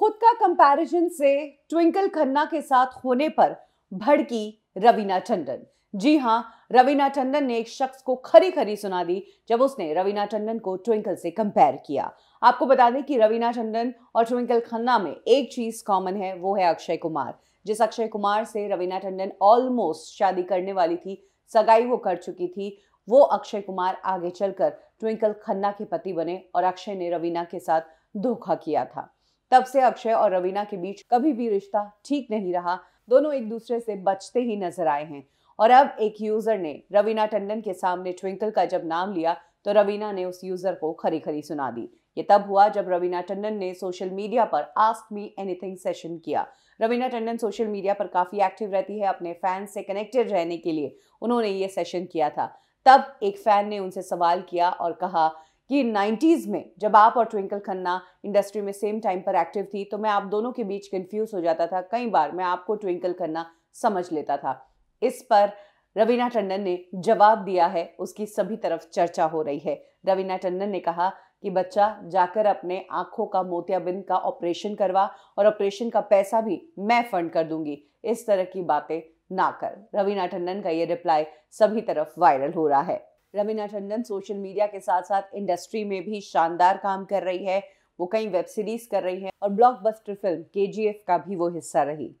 खुद का कंपैरिजन से ट्विंकल खन्ना के साथ होने पर भड़की रवीना टंडन जी हाँ रवीना टंडन ने एक शख्स को खरी खरी सुना दी जब उसने रवीना टंडन को ट्विंकल से कंपेयर किया आपको बता दें कि रवीना टंडन और ट्विंकल खन्ना में एक चीज कॉमन है वो है अक्षय कुमार जिस अक्षय कुमार से रवीना टंडन ऑलमोस्ट शादी करने वाली थी सगाई वो कर चुकी थी वो अक्षय कुमार आगे चलकर ट्विंकल खन्ना के पति बने और अक्षय ने रवीना के साथ धोखा किया था तब से अक्षय और रवीना के बीच कभी भी रिश्ता ठीक नहीं रहा दोनों एक दूसरे से बचते ही नजर आए हैं और अब एक यूजर ने रवीना टंडन के सामने ट्विंकल का जब नाम लिया तो रवीना ने उस यूजर को खरी खरी सुना दी ये तब हुआ जब रवीना टंडन ने सोशल मीडिया पर आस्क मी एनीथिंग सेशन किया रवीना टंडन सोशल मीडिया पर काफ़ी एक्टिव रहती है अपने फैंस से कनेक्टेड रहने के लिए उन्होंने ये सेशन किया था तब एक फ़ैन ने उनसे सवाल किया और कहा कि 90s में जब आप और ट्विंकल खन्ना इंडस्ट्री में सेम टाइम पर एक्टिव थी तो मैं आप दोनों के बीच कंफ्यूज हो जाता था कई बार मैं आपको ट्विंकल खन्ना समझ लेता था इस पर रवीना टंडन ने जवाब दिया है उसकी सभी तरफ चर्चा हो रही है रवीना टंडन ने कहा कि बच्चा जाकर अपने आंखों का मोतियाबिंद का ऑपरेशन करवा और ऑपरेशन का पैसा भी मैं फंड कर दूंगी इस तरह की बातें ना कर रवीना टंडन का ये रिप्लाई सभी तरफ वायरल हो रहा है रवीना टंडन सोशल मीडिया के साथ साथ इंडस्ट्री में भी शानदार काम कर रही है वो कई वेब सीरीज कर रही है और ब्लॉकबस्टर फिल्म के का भी वो हिस्सा रही